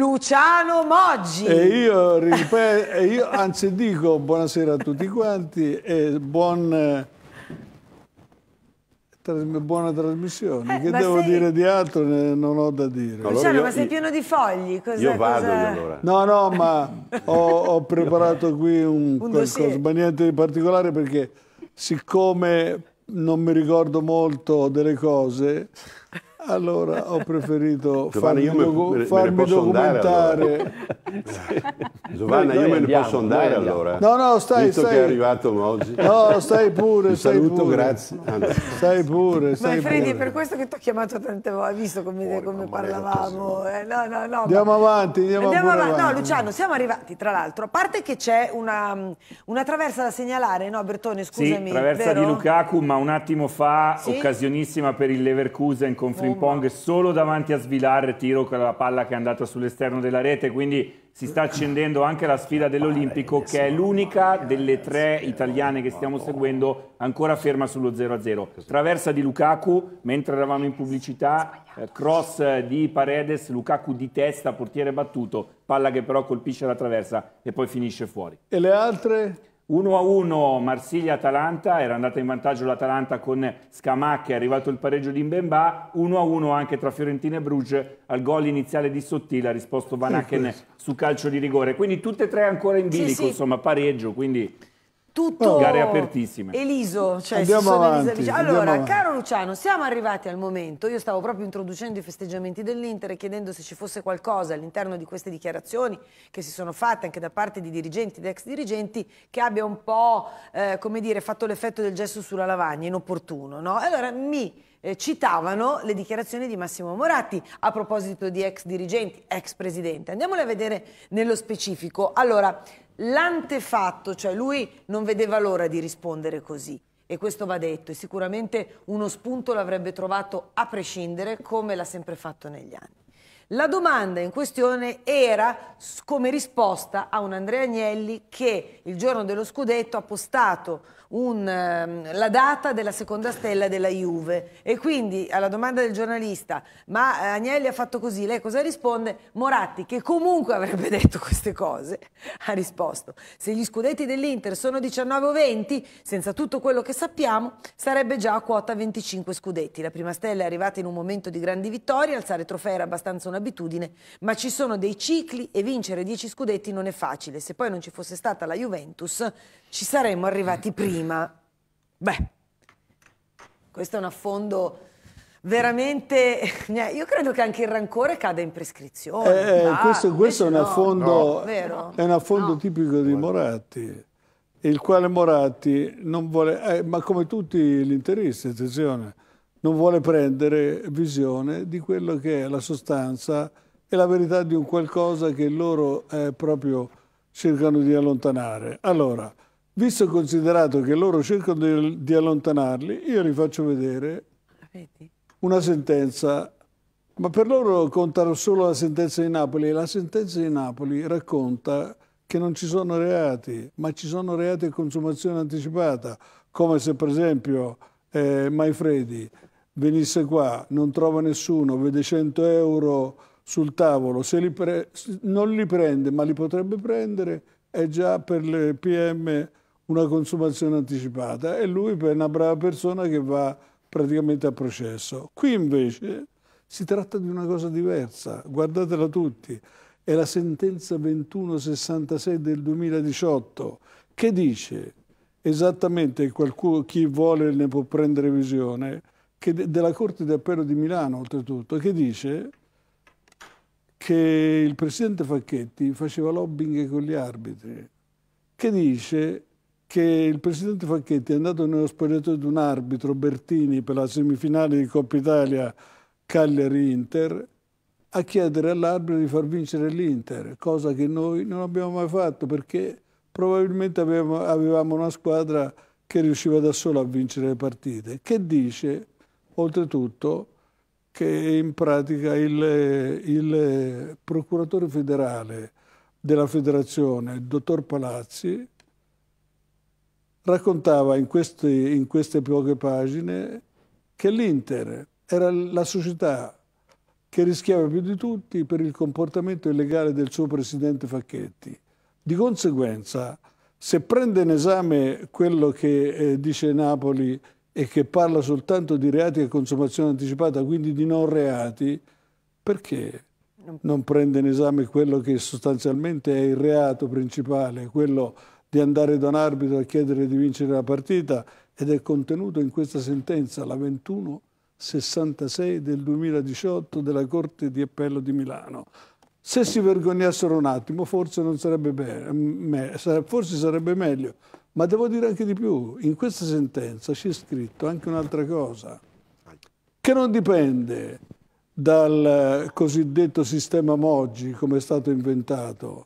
Luciano Moggi. E io, ripeto, e io anzi dico buonasera a tutti quanti e buon eh, buona trasmissione. Eh, che devo sei... dire di altro? non ho da dire. Allora Luciano, io, ma sei pieno di fogli. Cosa, io vado cosa... allora. No, no, ma ho, ho preparato qui un, un qualcosa, niente di particolare perché siccome non mi ricordo molto delle cose, allora ho preferito Giovanna, farmi, docu- me, farmi me documentare. Allora. sì. Giovanna, io me andiamo, ne posso andare allora. No, no, stai, Visto stai. che è arrivato oggi. No, stai pure, Ti stai saluto, pure. grazie. Allora. Stai pure, stai Ma Freddy, pure. per questo che ti ho chiamato tante volte, hai visto come, Buone, come parlavamo. Eh, no, no, no, andiamo ma... avanti, andiamo, andiamo avanti. avanti. No, Luciano, siamo arrivati, tra l'altro, a parte che c'è una, una traversa da segnalare, no Bertone, scusami. Sì, traversa vero? di Lukaku, ma un attimo fa, sì? occasionissima per il Leverkusen in conflitto ping pong solo davanti a svilare tiro con la palla che è andata sull'esterno della rete, quindi si sta accendendo anche la sfida dell'Olimpico che è l'unica delle tre italiane che stiamo seguendo ancora ferma sullo 0-0. Traversa di Lukaku, mentre eravamo in pubblicità, eh, cross di Paredes, Lukaku di testa, portiere battuto, palla che però colpisce la traversa e poi finisce fuori. E le altre? 1-1 Marsiglia-Atalanta, era andata in vantaggio l'Atalanta con Scamacca, è arrivato il pareggio di Mbemba, 1-1 anche tra Fiorentina e Bruges, al gol iniziale di Sottile ha risposto Vanaken su calcio di rigore, quindi tutte e tre ancora in bilico, sì, sì. insomma pareggio, quindi tutto oh. gare apertissime. Eliso, cioè andiamo sono avanti, Elisa Allora, caro Luciano, siamo arrivati al momento. Io stavo proprio introducendo i festeggiamenti dell'Inter e chiedendo se ci fosse qualcosa all'interno di queste dichiarazioni che si sono fatte anche da parte di dirigenti ed ex dirigenti che abbia un po', eh, come dire, fatto l'effetto del gesto sulla lavagna, inopportuno, no? Allora mi eh, citavano le dichiarazioni di Massimo Moratti a proposito di ex dirigenti, ex presidente. Andiamole a vedere nello specifico. Allora, l'antefatto, cioè lui non vedeva l'ora di rispondere così. E questo va detto, e sicuramente uno spunto l'avrebbe trovato a prescindere, come l'ha sempre fatto negli anni. La domanda in questione era come risposta a un Andrea Agnelli che il giorno dello scudetto ha postato un, ehm, la data della seconda stella della Juve e quindi alla domanda del giornalista ma eh, Agnelli ha fatto così, lei cosa risponde? Moratti che comunque avrebbe detto queste cose ha risposto se gli scudetti dell'Inter sono 19 o 20 senza tutto quello che sappiamo sarebbe già a quota 25 scudetti la prima stella è arrivata in un momento di grandi vittorie alzare trofei era abbastanza un'abitudine ma ci sono dei cicli e vincere 10 scudetti non è facile se poi non ci fosse stata la Juventus ci saremmo arrivati prima prima. Beh, questo è un affondo veramente eh, io credo che anche il rancore cada in prescrizione eh, eh ah, questo, questo è, un affondo, no, è un affondo no. tipico di Moratti il quale Moratti non vuole eh, ma come tutti gli interisti attenzione non vuole prendere visione di quello che è la sostanza e la verità di un qualcosa che loro eh, proprio cercano di allontanare allora Visto e considerato che loro cercano di, di allontanarli, io li faccio vedere Vedi. una sentenza, ma per loro contano solo la sentenza di Napoli e la sentenza di Napoli racconta che non ci sono reati, ma ci sono reati a consumazione anticipata, come se per esempio eh, Maifredi venisse qua, non trova nessuno, vede 100 euro sul tavolo, se li non li prende ma li potrebbe prendere, è già per le PM una consumazione anticipata e lui è una brava persona che va praticamente a processo. Qui invece si tratta di una cosa diversa, guardatela tutti, è la sentenza 2166 del 2018 che dice esattamente qualcuno, chi vuole ne può prendere visione, che della Corte d'Appello di Milano oltretutto, che dice che il presidente Facchetti faceva lobbying con gli arbitri, che dice che il presidente Facchetti è andato nello spogliatoio di un arbitro, Bertini, per la semifinale di Coppa Italia Cagliari-Inter, a chiedere all'arbitro di far vincere l'Inter, cosa che noi non abbiamo mai fatto perché probabilmente avevamo, avevamo una squadra che riusciva da sola a vincere le partite, che dice oltretutto che in pratica il, il procuratore federale della federazione, il dottor Palazzi, raccontava in queste, in queste poche pagine che l'Inter era la società che rischiava più di tutti per il comportamento illegale del suo presidente Facchetti. Di conseguenza, se prende in esame quello che eh, dice Napoli e che parla soltanto di reati a consumazione anticipata, quindi di non reati, perché non prende in esame quello che sostanzialmente è il reato principale, quello di andare da un arbitro a chiedere di vincere la partita ed è contenuto in questa sentenza, la 2166 del 2018 della Corte di Appello di Milano. Se si vergognassero un attimo forse, sarebbe, bene, forse sarebbe meglio, ma devo dire anche di più, in questa sentenza c'è scritto anche un'altra cosa, che non dipende dal cosiddetto sistema Moggi come è stato inventato,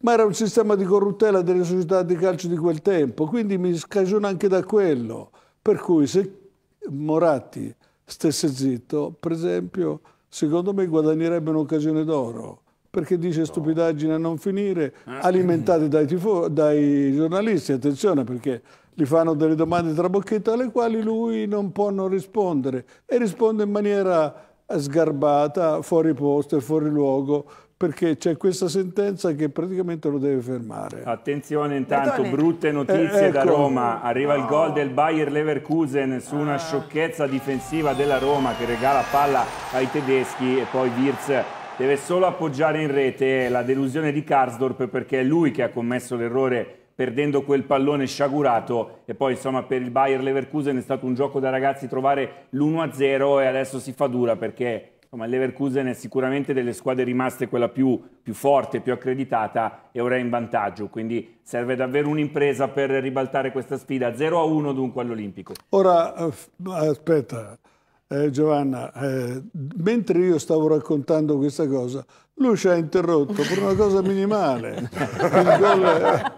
ma era un sistema di corruttela delle società di calcio di quel tempo, quindi mi scagiona anche da quello. Per cui se Moratti stesse zitto, per esempio, secondo me guadagnerebbe un'occasione d'oro, perché dice stupidaggine a non finire, eh. alimentate dai, dai giornalisti, attenzione perché gli fanno delle domande trabocchetto alle quali lui non può non rispondere e risponde in maniera sgarbata, fuori posto e fuori luogo, perché c'è questa sentenza che praticamente lo deve fermare. Attenzione intanto, Madonna. brutte notizie eh, ecco. da Roma, arriva no. il gol del Bayer Leverkusen su una ah. sciocchezza difensiva della Roma che regala palla ai tedeschi e poi Wirz deve solo appoggiare in rete la delusione di Karsdorp perché è lui che ha commesso l'errore perdendo quel pallone sciagurato e poi insomma per il Bayer Leverkusen è stato un gioco da ragazzi trovare l'1-0 e adesso si fa dura perché insomma, Leverkusen è sicuramente delle squadre rimaste quella più, più forte, più accreditata e ora è in vantaggio, quindi serve davvero un'impresa per ribaltare questa sfida, 0-1 a dunque all'Olimpico. Ora, eh, aspetta, eh, Giovanna, eh, mentre io stavo raccontando questa cosa, lui ci ha interrotto per una cosa minimale. gol...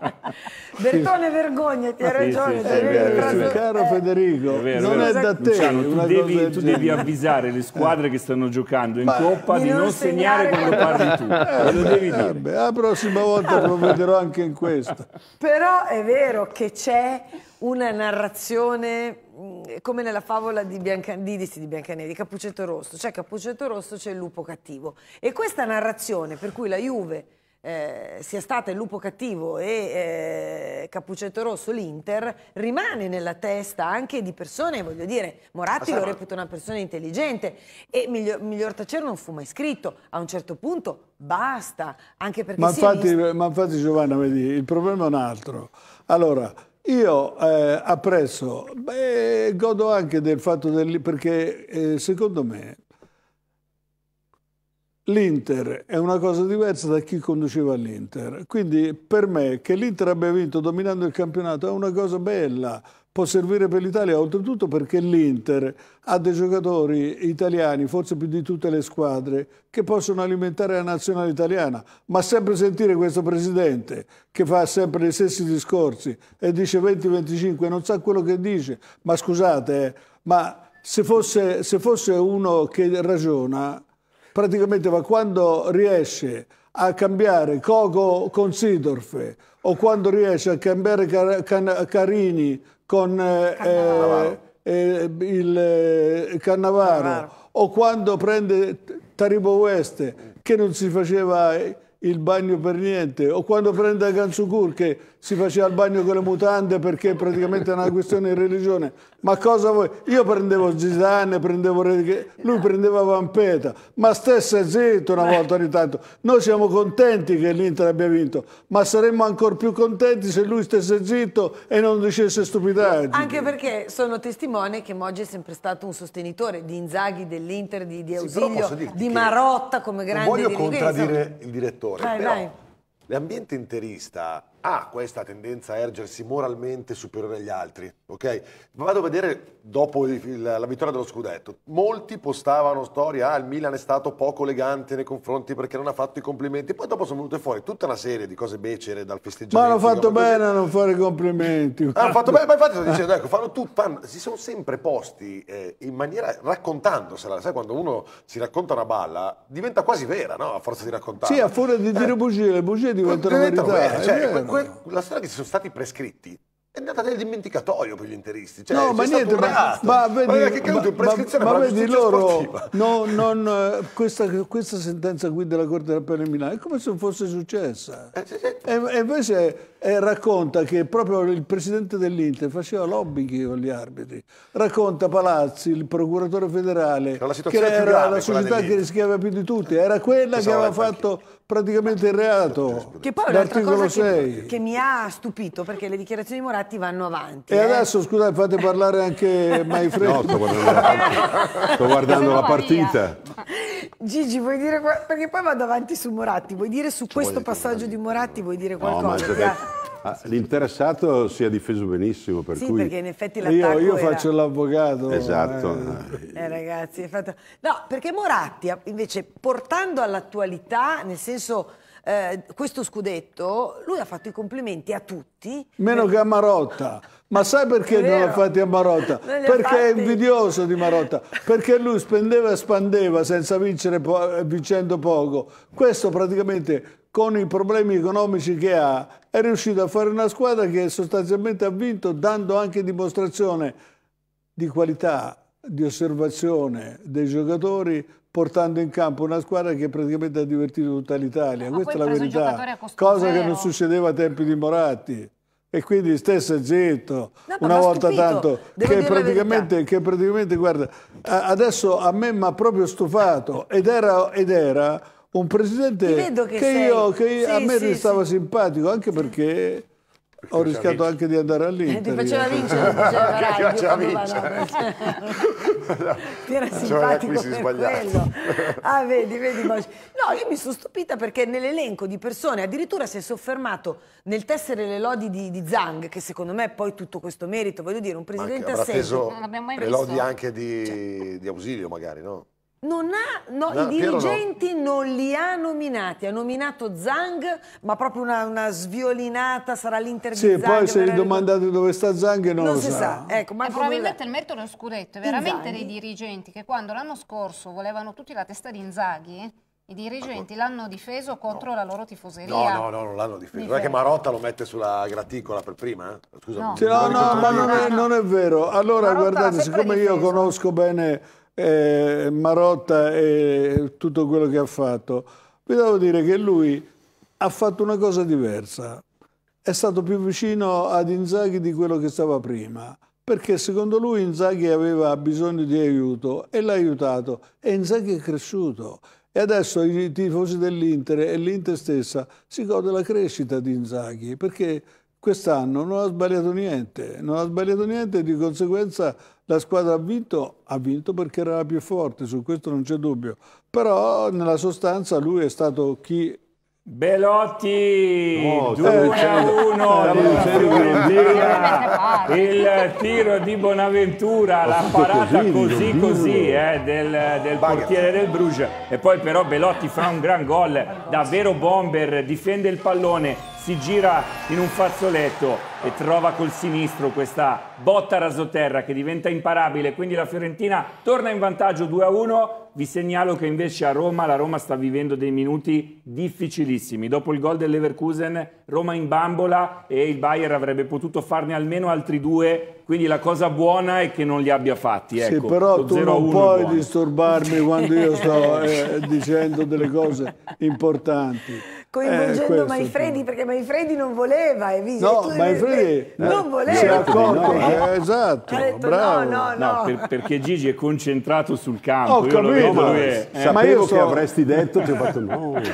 Bertone vergognati, hai ragione. Sì, sì, vero, vero. Caro eh, Federico, è vero, non è da te. Luciano, tu, devi, tu devi, avvisare le squadre che stanno giocando in Ma Coppa di non segnare quando parli tu. Eh, lo devi eh, dire. Eh, la prossima volta provvederò anche in questo. Però è vero che c'è una narrazione come nella favola di, Bianca, di, di, Biancaneri, di Cappuccetto Rosso, c'è Cappuccetto Rosso, c'è il lupo cattivo. E questa narrazione per cui la Juve eh, sia stata il lupo cattivo e eh, Cappuccetto Rosso l'Inter rimane nella testa anche di persone, voglio dire, Moratti lo reputa una persona intelligente e Miglior, miglior Tacero non fu mai scritto, a un certo punto basta, anche perché... Ma, infatti, ma infatti Giovanna, vedi, il problema è un altro. Allora, io eh, apprezzo, beh, godo anche del fatto del, perché eh, secondo me l'Inter è una cosa diversa da chi conduceva l'Inter. Quindi per me che l'Inter abbia vinto dominando il campionato è una cosa bella può servire per l'Italia, oltretutto perché l'Inter ha dei giocatori italiani, forse più di tutte le squadre, che possono alimentare la nazionale italiana. Ma sempre sentire questo presidente che fa sempre gli stessi discorsi e dice 20-25, non sa quello che dice. Ma scusate, eh, ma se fosse, se fosse uno che ragiona, praticamente ma quando riesce a cambiare Coco con Sidorf o quando riesce a cambiare Car Car Carini con eh, eh, eh, il eh, Cannavaro, o quando prende Taribo West che non si faceva il bagno per niente, o quando prende Gansukur che si faceva il bagno con le mutande perché praticamente è una questione di religione. Ma cosa vuoi? Io prendevo Zidane, prendevo Re... lui prendeva Vampeta, ma stessa zitto una volta ogni tanto. Noi siamo contenti che l'Inter abbia vinto, ma saremmo ancora più contenti se lui stesse zitto e non dicesse stupidaggini. Anche perché sono testimone che Moggi è sempre stato un sostenitore di Inzaghi, dell'Inter, di, di Ausilio, sì, di Marotta come grande dirigente. Non voglio contraddire il direttore rigore, vai, però l'ambiente interista ha ah, questa tendenza a ergersi moralmente superiore agli altri, ok? Vado a vedere dopo il, la, la vittoria dello scudetto. Molti postavano storie, ah, il Milan è stato poco elegante nei confronti perché non ha fatto i complimenti. Poi dopo sono venute fuori tutta una serie di cose becere dal festeggiamento. Ma hanno fatto bene a non fare complimenti. Guarda. Ah, hanno fatto bene, ma infatti sto dicendo, ecco, fanno tutto, fanno, si sono sempre posti eh, in maniera raccontandosela, sai quando uno si racconta una balla diventa quasi vera, no? A forza di raccontare. Sì, a forza di dire eh. bugie, le bugie diventano, diventano verità. Vera, cioè, que, la storia che si sono stati prescritti è andata nel dimenticatoio per gli interisti. Cioè, no, ma niente, ma, ma, vedi, ma, che caduto in prescrizione ma, ma vedi loro, no, non, eh, questa, questa, sentenza qui della Corte d'Appello di Milano è come se fosse successa. Eh, e, e, invece eh, racconta che proprio il presidente dell'Inter faceva lobby con gli arbitri. Racconta Palazzi, il procuratore federale, era che era la società che rischiava più di tutti, era quella che, aveva fatto anche. praticamente il reato. Che poi è cosa che, che mi ha stupito perché le dichiarazioni morali fatti vanno avanti. E eh. adesso, scusate, fate parlare anche Maifredo. No, sto guardando, la, sto guardando la partita. Gigi, vuoi dire perché poi vado avanti su Moratti, vuoi dire su Ci questo passaggio di Moratti, vuoi dire qualcosa? No, ma ah, L'interessato si è difeso benissimo, per sì, cui... perché in effetti l'attacco Io, io era... faccio l'avvocato. Esatto. Eh. eh ragazzi, fatto... No, perché Moratti, invece, portando all'attualità, nel senso eh, questo scudetto, lui ha fatto i complimenti a tutti. Meno che a Marotta. Ma sai perché non l'ha fatti a Marotta? Perché fatti. è invidioso di Marotta. Perché lui spendeva e spandeva senza vincere po vincendo poco. Questo praticamente con i problemi economici che ha è riuscito a fare una squadra che sostanzialmente ha vinto dando anche dimostrazione di qualità di osservazione dei giocatori portando in campo una squadra che praticamente ha divertito tutta l'Italia. Ah, Questa è la verità, cosa zero. che non succedeva a tempi di Moratti. E quindi stessa zitto, no, una volta tanto, che praticamente, che praticamente, guarda, adesso a me mi ha proprio stufato ed era, ed era un presidente che, che, io, che sì, a me sì, restava sì. simpatico, anche perché ho rischiato anche di andare all'Inter. Ti faceva vincere, diceva, faceva vincere. Ti era cioè, simpatico cioè, per quello. Ah, vedi, vedi. No, io mi sono stupita perché nell'elenco di persone, addirittura si è soffermato nel tessere le lodi di, di Zhang, che secondo me è poi tutto questo merito, voglio dire, un presidente assente. Ma avrà teso le lodi anche di, cioè. di Ausilio magari, no? Non ha, no, no, i dirigenti no. non li ha nominati, ha nominato Zang, ma proprio una, una sviolinata sarà l'inter Sì, Zang, poi se gli domandate dove sta Zang non, non lo si sa. sa. Ecco, ma probabilmente il merito è lo scudetto, è veramente Inzaghi. dei dirigenti che quando l'anno scorso volevano tutti la testa di Inzaghi, i dirigenti l'hanno difeso contro no. la loro tifoseria. No, no, no, non l'hanno difeso. Non è che Marotta lo mette sulla graticola per prima? Eh? Scusa. No, no, no, ma non è, non è, vero. Allora, Marotta guardate, siccome difeso. io conosco bene eh, Marotta e tutto quello che ha fatto, vi devo dire che lui ha fatto una cosa diversa. È stato più vicino ad Inzaghi di quello che stava prima, perché secondo lui Inzaghi aveva bisogno di aiuto e l'ha aiutato e Inzaghi è cresciuto. E adesso i tifosi dell'Inter e l'Inter stessa si gode la crescita di Inzaghi perché quest'anno non ha sbagliato niente, non ha sbagliato niente e di conseguenza la squadra ha vinto, ha vinto perché era la più forte, su questo non c'è dubbio. Però nella sostanza lui è stato chi Belotti no, 2 a 1 il tiro di Bonaventura la parata così così, così eh, del, del portiere del Bruges e poi però Belotti fa un gran gol davvero bomber difende il pallone si gira in un fazzoletto e trova col sinistro questa botta rasoterra che diventa imparabile, quindi la Fiorentina torna in vantaggio 2-1. Vi segnalo che invece a Roma la Roma sta vivendo dei minuti difficilissimi. Dopo il gol del Leverkusen, Roma in bambola e il Bayer avrebbe potuto farne almeno altri due, quindi la cosa buona è che non li abbia fatti. Ecco, sì, però tu non puoi disturbarmi quando io sto eh, dicendo delle cose importanti coinvolgendo eh, Maifredi perché Maifredi non voleva e visi, no, Maifredi eh, non eh, voleva si è accorto no. eh, esatto detto, bravo. no no no, no per, perché Gigi è concentrato sul campo oh, io lo vedo eh. ma io so... che avresti detto ti ho fatto no, eh,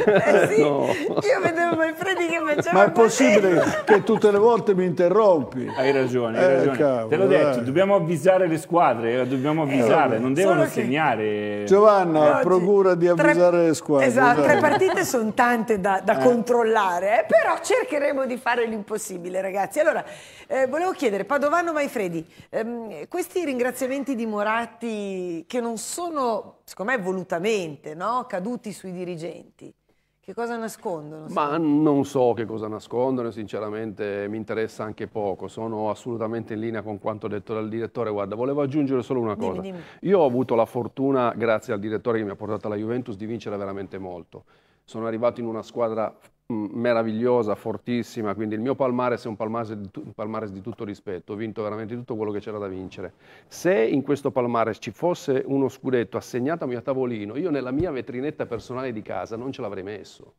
sì, no. io vedevo Maifredi che faceva ma è possibile che tutte le volte mi interrompi hai ragione, hai eh, ragione. Cavolo, te l'ho detto dobbiamo avvisare le squadre dobbiamo avvisare non devono Solo segnare che... Giovanna procura di avvisare tre... le squadre esatto tre partite sono tante da da eh. controllare, eh, però cercheremo di fare l'impossibile ragazzi. Allora, eh, volevo chiedere, Padovano Maifredi, ehm, questi ringraziamenti di Moratti che non sono, secondo me, volutamente no? caduti sui dirigenti, che cosa nascondono? Ma non so che cosa nascondono, sinceramente mi interessa anche poco, sono assolutamente in linea con quanto detto dal direttore. Guarda, volevo aggiungere solo una cosa. Dimmi, dimmi. Io ho avuto la fortuna, grazie al direttore che mi ha portato alla Juventus, di vincere veramente molto sono arrivato in una squadra mm, meravigliosa, fortissima, quindi il mio palmares è un palmares di, un palmares di tutto rispetto, ho vinto veramente tutto quello che c'era da vincere. Se in questo palmares ci fosse uno scudetto assegnato a mio tavolino, io nella mia vetrinetta personale di casa non ce l'avrei messo.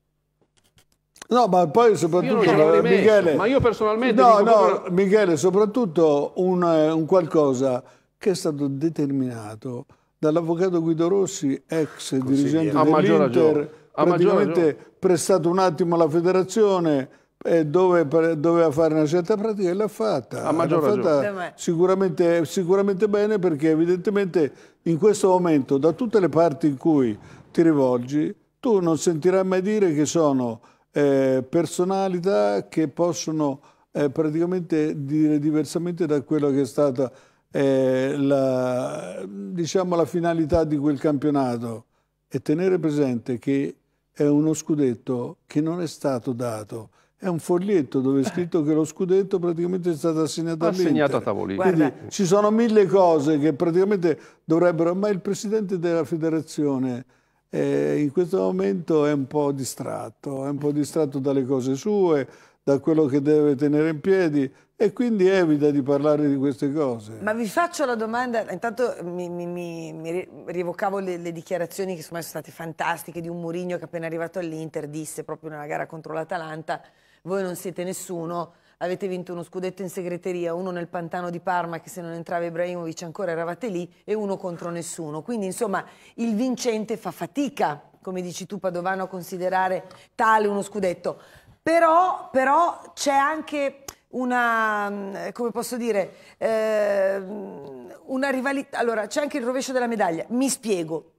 No, ma poi soprattutto io eh, Michele, ma io personalmente No, no, proprio... Michele, soprattutto un, eh, un qualcosa che è stato determinato dall'avvocato Guido Rossi, ex dirigente dell'Inter Ah, praticamente prestato un attimo alla federazione eh, dove doveva fare una certa pratica e l'ha fatta. A ah, maggior fatta sicuramente, sicuramente bene perché evidentemente in questo momento da tutte le parti in cui ti rivolgi tu non sentirai mai dire che sono eh, personalità che possono eh, praticamente dire diversamente da quello che è stata eh, la, diciamo, la finalità di quel campionato e tenere presente che è uno scudetto che non è stato dato è un foglietto dove è eh. scritto che lo scudetto praticamente è stato assegnato all'Inter. Assegnato a tavolino. Quindi Guarda. ci sono mille cose che praticamente dovrebbero... Ma il presidente della federazione eh, in questo momento è un po' distratto, è un po' distratto dalle cose sue, da quello che deve tenere in piedi, e quindi evita di parlare di queste cose. Ma vi faccio la domanda, intanto mi, mi, mi, mi rievocavo le, le, dichiarazioni che sono state fantastiche di un Murigno che appena arrivato all'Inter disse proprio nella gara contro l'Atalanta, voi non siete nessuno, avete vinto uno scudetto in segreteria, uno nel pantano di Parma che se non entrava Ibrahimovic ancora eravate lì e uno contro nessuno. Quindi insomma il vincente fa fatica, come dici tu Padovano, a considerare tale uno scudetto. Però, però c'è anche una, mm, come posso dire, eh, una rivalità. Allora, c'è anche il rovescio della medaglia. Mi spiego.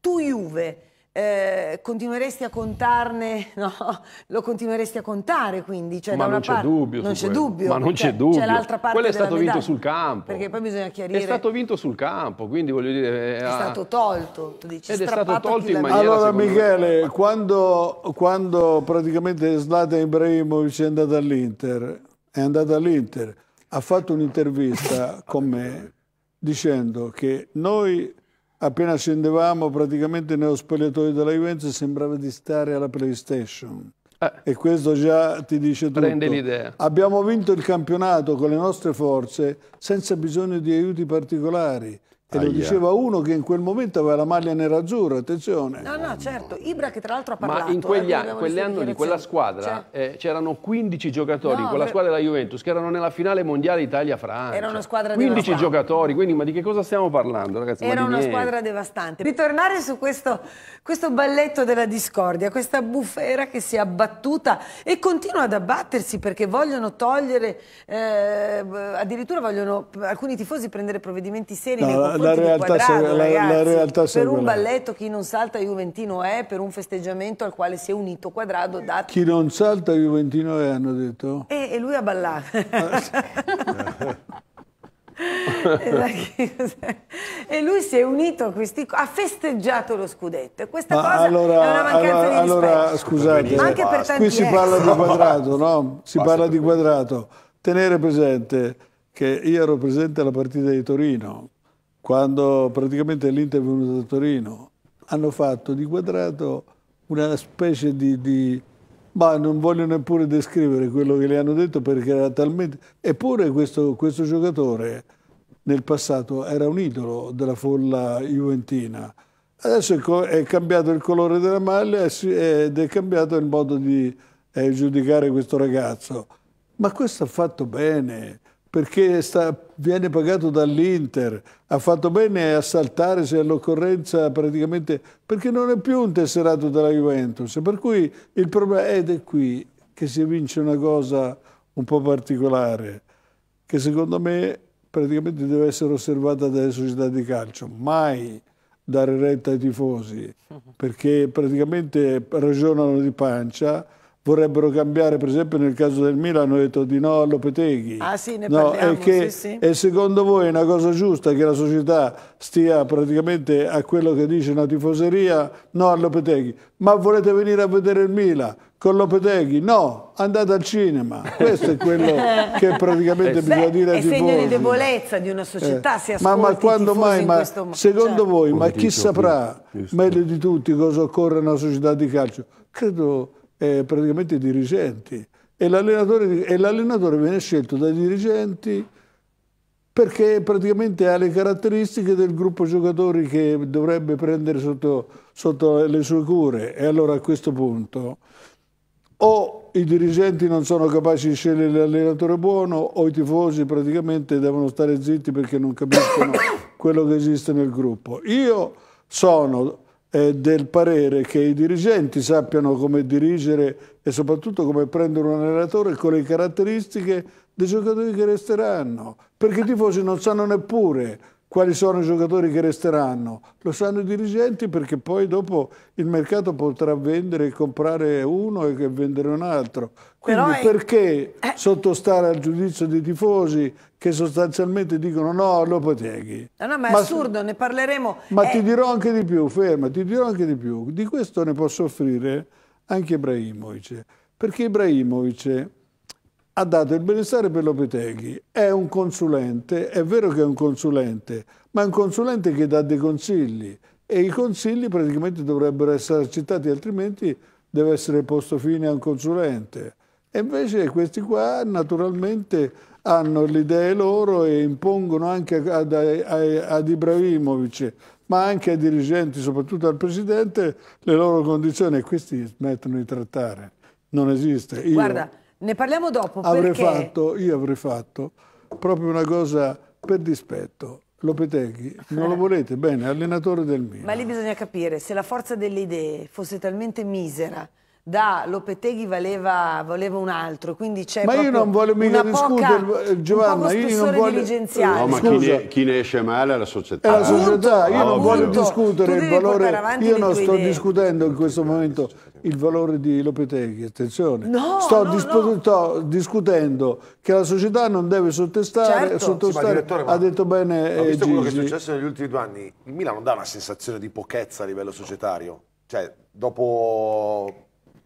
Tu Juve, eh, continueresti a contarne, no? Lo continueresti a contare quindi, cioè, ma non c'è dubbio, non c'è dubbio, ma non c'è dubbio. C'è l'altra parte Quello è stato vinto sul campo. Perché poi bisogna chiarire. È stato vinto sul campo, quindi voglio dire eh, è, è ah. stato tolto, tu dici, ed è stato tolto in maniera Allora Michele, me... quando, quando praticamente Zlatan Ibrahimovic è andato all'Inter è andata all'Inter, ha fatto un'intervista con me dicendo che noi appena scendevamo praticamente nello spogliatoio della Juventus sembrava di stare alla PlayStation. Eh. E questo già ti dice tutto. Prende l'idea. Abbiamo vinto il campionato con le nostre forze senza bisogno di aiuti particolari. E Aia. lo diceva uno che in quel momento aveva la maglia nerazzurra, attenzione. No, no, certo. Ibra che tra l'altro ha parlato. Ma in eh, quegli cioè eh, anni, quell'anno di quella squadra c'erano eh, 15 giocatori no, in quella per... squadra della Juventus che erano nella finale mondiale Italia-Francia. Era una squadra 15 devastante. giocatori, quindi ma di che cosa stiamo parlando ragazzi? Era una squadra devastante. Ritornare su questo, questo balletto della discordia, questa bufera che si è abbattuta e continua ad abbattersi perché vogliono togliere, eh, addirittura vogliono alcuni tifosi prendere provvedimenti seri no, nei confronti la realtà, quadrato, la, la realtà Per un balletto chi non salta Juventino è, per un festeggiamento al quale si è unito Quadrado da... Chi non salta Juventino è, hanno detto. E, e lui ha ballato. Ah, e lui si è unito a questi ha festeggiato lo scudetto e questa Ma cosa allora, è una mancanza allora, di allora, scusate, anche per tanti qui si parla di quadrato no? si parla di quadrato tenere presente che io ero presente alla partita di Torino quando praticamente l'Inter è venuto da Torino, hanno fatto di quadrato una specie di, di ma non voglio neppure descrivere quello che le hanno detto perché era talmente... Eppure questo, questo, giocatore nel passato era un idolo della folla juventina. Adesso è cambiato il colore della maglia ed è cambiato il modo di eh, giudicare questo ragazzo. Ma questo ha fatto bene perché sta, viene pagato dall'Inter, ha fatto bene a saltarsi all'occorrenza praticamente perché non è più un tesserato della Juventus, per cui il problema ed è qui che si vince una cosa un po' particolare, che secondo me praticamente deve essere osservata dalle società di calcio, mai dare retta ai tifosi, perché praticamente ragionano di pancia vorrebbero cambiare, per esempio nel caso del Milano, hanno detto di no a Lopeteghi. Ah sì, ne no, parliamo, che, sì, sì. E secondo voi è una cosa giusta che la società stia praticamente a quello che dice una tifoseria, no a Lopeteghi? Ma volete venire a vedere il Milano? con Lopeteghi, no, andate al cinema. Questo è quello che praticamente eh, Beh, bisogna dire ai tifosi. segno di debolezza di una eh, società, eh. si ascolta ma, ma quando mai, ma, questo... Secondo cioè. voi, ma chi saprà meglio di tutti cosa occorre a una società di calcio? Credo eh, praticamente i dirigenti. E l'allenatore, e l'allenatore viene scelto dai dirigenti perché praticamente ha le caratteristiche del gruppo giocatori che dovrebbe prendere sotto, sotto le sue cure. E allora a questo punto o i dirigenti non sono capaci di scegliere l'allenatore buono o i tifosi praticamente devono stare zitti perché non capiscono quello che esiste nel gruppo. Io sono eh, del parere che i dirigenti sappiano come dirigere e soprattutto come prendere un allenatore con le caratteristiche dei giocatori che resteranno, perché i tifosi non sanno neppure quali sono i giocatori che resteranno? Lo sanno i dirigenti perché poi dopo il mercato potrà vendere e comprare uno e vendere un altro. Quindi è... perché eh... sottostare al giudizio dei tifosi che sostanzialmente dicono no, lo poteghi? No, no, ma è ma assurdo, ne parleremo. Ma eh... ti dirò anche di più, ferma, ti dirò anche di più. Di questo ne posso offrire anche Ibrahimovic. Perché Ibrahimovic È ha dato il benestare per Lopeteghi. È un consulente, è vero che è un consulente, ma è un consulente che dà dei consigli e i consigli praticamente dovrebbero essere accettati, altrimenti deve essere posto fine a un consulente. E invece questi qua naturalmente hanno le idee loro e impongono anche ad, ad, Ibrahimovic, ma anche ai dirigenti, soprattutto al presidente, le loro condizioni e questi smettono di trattare. Non esiste. Io... Guarda ne parliamo dopo. Avrei fatto, io avrei fatto proprio una cosa per dispetto. Lopeteghi, non lo volete bene, allenatore del Milan. Ma lì bisogna capire, se la forza delle idee fosse talmente misera da Lopeteghi valeva, valeva un altro, quindi c'è Ma io non voglio mica discutere, Giovanna, eh, Giovanna, io non voglio... No, ma chi ne, chi ne, esce male è la società. È la società, ah, io non voglio discutere il valore, io non sto idee. discutendo in questo momento il valore di Lopeteghi, attenzione. No, sto, no, no. sto, discutendo che la società non deve sottostare, certo. Eh, sottostare sì, ha detto bene ma visto Gigi. Eh, quello che è successo negli ultimi due anni, il Milano dà una sensazione di pochezza a livello societario. Cioè, dopo...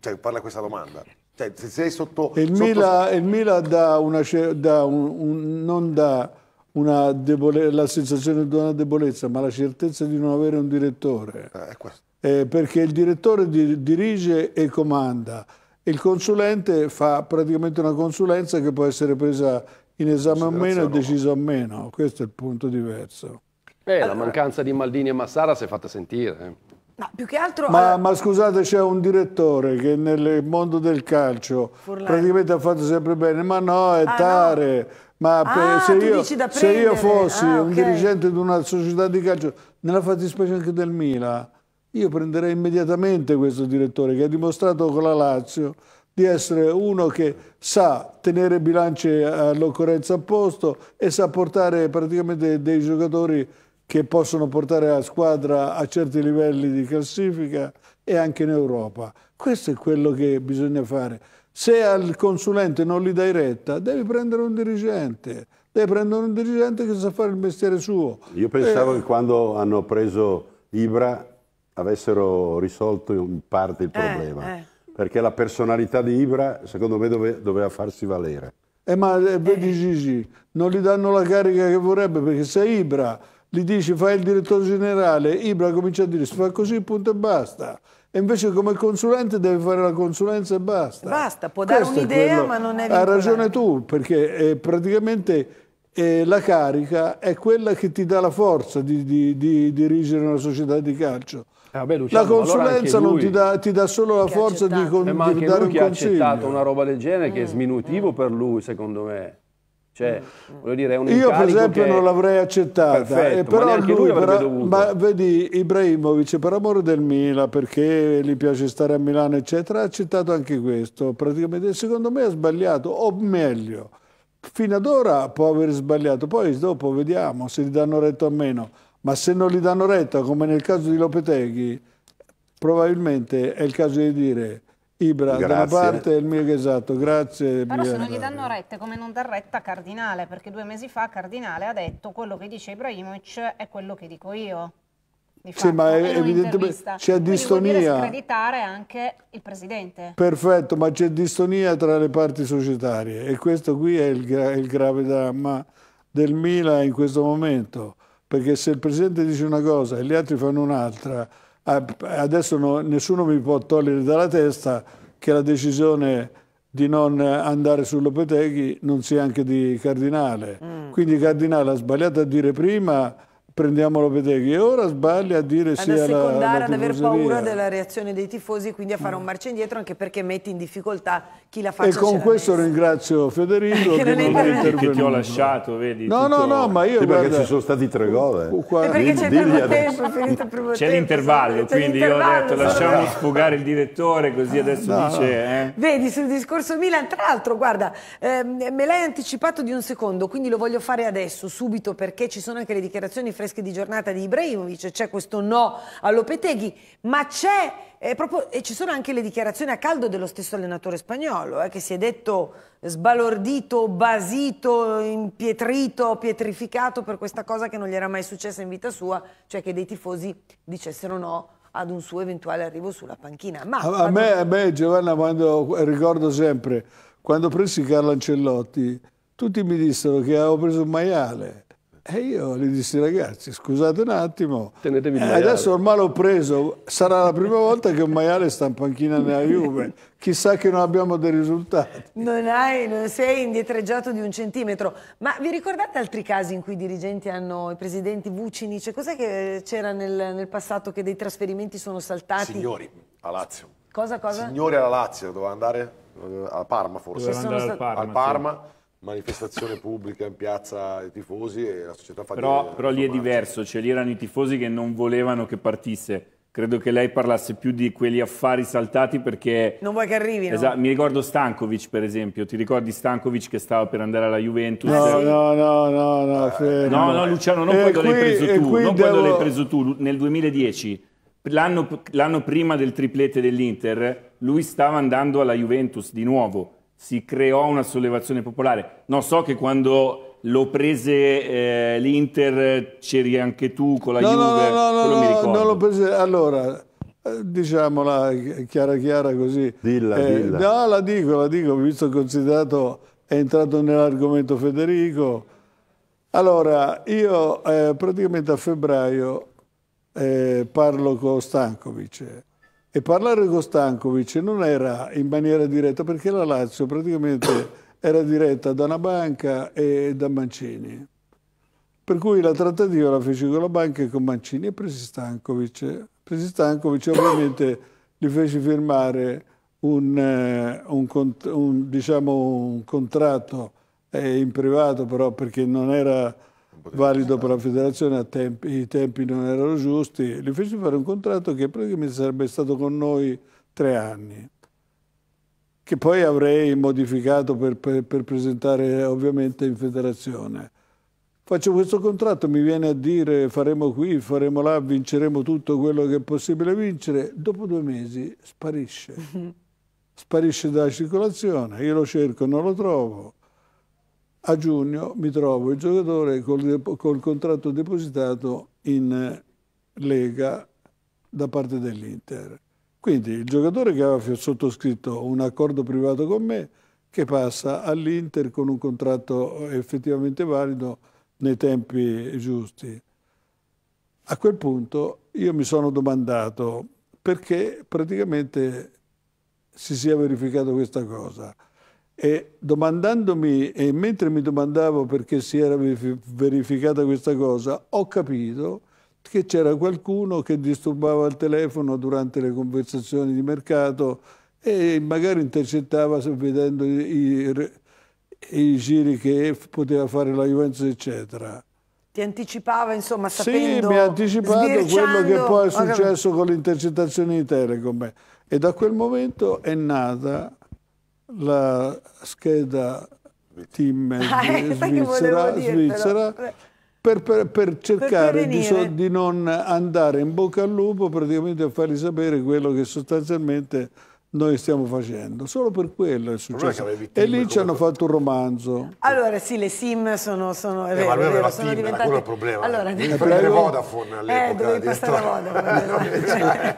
Cioè, parla questa domanda. Cioè, se sei sotto... Il, sotto... Mila, il Mila dà una... Dà un, un, non dà la sensazione di una debolezza, ma la certezza di non avere un direttore. Eh, è questo eh, perché il direttore di, dirige e comanda, il consulente fa praticamente una consulenza che può essere presa in esame o meno e decisa o meno, questo è il punto diverso. Beh, allora. la mancanza di Maldini e Massara si è fatta sentire. Eh. No, più che altro... Ma, allora... ma scusate, c'è un direttore che nel mondo del calcio Furlani. praticamente ha fatto sempre bene, ma no, è ah, Tare. No. Ma ah, se, io, se, io, fossi ah, okay. un dirigente di una società di calcio, nella fattispecie anche del Mila, io prenderei immediatamente questo direttore che ha dimostrato con la Lazio di essere uno che sa tenere bilanci all'occorrenza a posto e sa portare praticamente dei giocatori che possono portare la squadra a certi livelli di classifica e anche in Europa. Questo è quello che bisogna fare. Se al consulente non gli dai retta, devi prendere un dirigente, devi prendere un dirigente che sa fare il mestiere suo. Io pensavo eh, che quando hanno preso Ibra avessero risolto in parte il eh, problema. Eh, eh. Perché la personalità di Ibra, secondo me, dove, doveva farsi valere. Eh, ma eh, eh. vedi Gigi, non gli danno la carica che vorrebbe, perché se Ibra gli dici fai il direttore generale, Ibra comincia a dire si fa così, punto e basta. E invece come consulente deve fare la consulenza e basta. Basta, può dare un'idea ma non è vincolante. Ha ragione tu, perché praticamente eh, la carica è quella che ti dà la forza di, di, di dirigere una società di calcio. Eh vabbè, Luciano, la consulenza allora lui, ti, dà, ti, dà, solo la forza di, con, eh, ma anche dare lui un che consiglio. ha accettato una roba del genere mm. che è eh, sminutivo mm. per lui, secondo me. Cioè, mm. voglio dire, è un Io per esempio che... non l'avrei accettata, Perfetto, eh, però ma lui, per, ma vedi Ibrahimovic per amore del Milan, perché gli piace stare a Milano eccetera, ha accettato anche questo, praticamente secondo me ha sbagliato, o meglio, fino ad ora può aver sbagliato, poi dopo vediamo se gli danno retto o meno ma se non gli danno retta, come nel caso di Lopeteghi, probabilmente è il caso di dire Ibra grazie. da una parte e il mio esatto, grazie. Però se non gli danno retta, come non dar retta a Cardinale, perché due mesi fa Cardinale ha detto quello che dice Ibrahimovic è quello che dico io. Fatto, sì, ma evidentemente c'è distonia. Vuol screditare anche il presidente. Perfetto, ma c'è distonia tra le parti societarie e questo qui è il, gra il grave dramma del Milan in questo momento perché se il Presidente dice una cosa e gli altri fanno un'altra, adesso no, nessuno mi può togliere dalla testa che la decisione di non andare sull'Opeteghi non sia anche di Cardinale. Mm. Quindi Cardinale ha sbagliato a dire prima prendiamolo a vedere. che ora sbagli a dire ad sì alla Ad assecondare, ad aver paura della reazione dei tifosi, quindi a fare un marcio indietro, anche perché metti in difficoltà chi la faccia. E con questo messa. ringrazio Federico che, non è Che ti ho lasciato, vedi? No, tutto... no, no, ma io... Sì, guarda... perché ci sono stati tre gol. Eh. Qua... Perché c'è il primo tempo, C'è l'intervallo, quindi io ho detto lasciamo sfogare il direttore, così adesso no. dice... Eh. Vedi, sul discorso Milan, tra l'altro, guarda, eh, me l'hai anticipato di un secondo, quindi lo voglio fare adesso, subito, perché ci sono anche le dichiarazioni fresche fresche di giornata di Ibrahimovic, c'è questo no all'Opeteghi, ma c'è eh, proprio, e ci sono anche le dichiarazioni a caldo dello stesso allenatore spagnolo, eh, che si è detto sbalordito, basito, impietrito, pietrificato per questa cosa che non gli era mai successa in vita sua, cioè che dei tifosi dicessero no ad un suo eventuale arrivo sulla panchina. Ma, a, me, a me, Giovanna, quando, ricordo sempre, quando presi Carlo Ancellotti, tutti mi dissero che avevo preso un maiale. E io gli dissi, ragazzi, scusate un attimo, Tenetevi il eh, adesso ormai l'ho preso, sarà la prima volta che un maiale sta in panchina nella Juve, chissà che non abbiamo dei risultati. Non, hai, non sei indietreggiato di un centimetro, ma vi ricordate altri casi in cui i dirigenti hanno, i presidenti Vucinic, cos'è che c'era nel, nel, passato che dei trasferimenti sono saltati? Signori, a Lazio. Cosa, cosa? Signori alla Lazio, doveva andare? Eh, a Parma forse. Doveva andare al Parma. Al Parma. Sì manifestazione pubblica in piazza dei tifosi e la società fa Però, delle, però lì è diverso, cioè lì erano i tifosi che non volevano che partisse. Credo che lei parlasse più di quegli affari saltati perché... Non vuoi che arrivino? Esatto, mi ricordo Stankovic per esempio, ti ricordi Stankovic che stava per andare alla Juventus? Ah, no, eh, no, no, no, no, eh, no, no, Luciano, non eh, quando eh, l'hai preso tu, non devo... quando l'hai preso tu, nel 2010, l'anno prima del triplete dell'Inter, lui stava andando alla Juventus di nuovo si creò una sollevazione popolare. No, so che quando lo prese eh, l'Inter c'eri anche tu con la no, Juve, no, no, no, mi No, non lo prese, allora, eh, diciamola chiara chiara così. Dilla, eh, dilla. No, la dico, la dico, visto considerato è entrato nell'argomento Federico. Allora, io eh, praticamente a febbraio eh, parlo con Stankovic e parlare con Stankovic non era in maniera diretta, perché la Lazio praticamente era diretta da una banca e da Mancini. Per cui la trattativa la feci con la banca e con Mancini e presi Stankovic. Presi Stankovic ovviamente gli feci firmare un, eh, un, un, diciamo, un contratto eh, in privato, però perché non era poteva valido per la federazione, tempi, i tempi non erano giusti, gli feci fare un contratto che praticamente sarebbe stato con noi tre anni, che poi avrei modificato per, per, per presentare ovviamente in federazione. Faccio questo contratto, mi viene a dire faremo qui, faremo là, vinceremo tutto quello che è possibile vincere, dopo due mesi sparisce. sparisce dalla circolazione, io lo cerco non lo trovo a giugno mi trovo il giocatore col, col contratto depositato in eh, Lega da parte dell'Inter. Quindi il giocatore che aveva sottoscritto un accordo privato con me che passa all'Inter con un contratto eh, effettivamente valido nei tempi giusti. A quel punto io mi sono domandato perché praticamente si sia verificato questa cosa. E domandandomi, e mentre mi domandavo perché si era verificata questa cosa, ho capito che c'era qualcuno che disturbava il telefono durante le conversazioni di mercato e magari intercettava vedendo i, i, giri che poteva fare la Juventus, eccetera. Ti anticipava, insomma, sapendo... Sì, mi ha anticipato quello che poi è successo con l'intercettazione di Telecom. E da quel momento è nata la scheda team ah, eh, Svizzera, Svizzera per, per, per, cercare per di, so, di, non andare in bocca al lupo praticamente a fargli sapere quello che sostanzialmente noi stiamo facendo. Solo per quello è successo. È e lì ci hanno fatto un romanzo. Allora sì, le sim sono, sono, è eh, vero, ma lui aveva sono team, diventate... quello è il problema. Allora, devi eh, prendere Vodafone all'epoca. Eh, dovevi passare a Vodafone. Cioè,